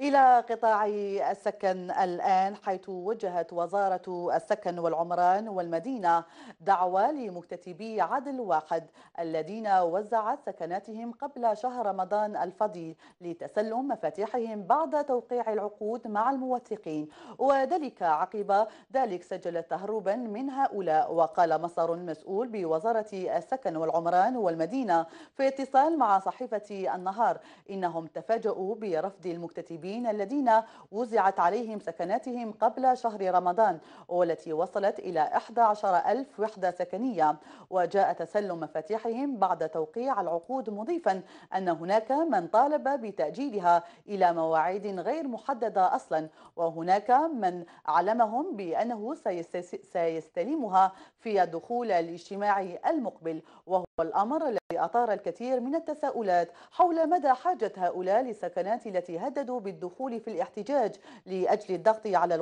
إلى قطاع السكن الآن حيث وجهت وزارة السكن والعمران والمدينة دعوة لمكتتبي عدل واحد الذين وزعت سكناتهم قبل شهر رمضان الفضيل لتسلم مفاتيحهم بعد توقيع العقود مع الموثقين وذلك عقب ذلك سجل تهربا من هؤلاء وقال مصدر مسؤول بوزارة السكن والعمران والمدينة في اتصال مع صحيفة النهار إنهم تفاجؤوا برفض المكتتبين المغتربين الذين وزعت عليهم سكناتهم قبل شهر رمضان والتي وصلت إلى 11 ألف وحدة سكنية وجاء تسلم مفاتيحهم بعد توقيع العقود مضيفا أن هناك من طالب بتأجيلها إلى مواعيد غير محددة أصلا وهناك من علمهم بأنه سيستلمها في الدخول الاجتماعي المقبل وهو الأمر أثار الكثير من التساؤلات حول مدى حاجة هؤلاء للسكنات التي هددوا بالدخول في الاحتجاج لأجل الضغط على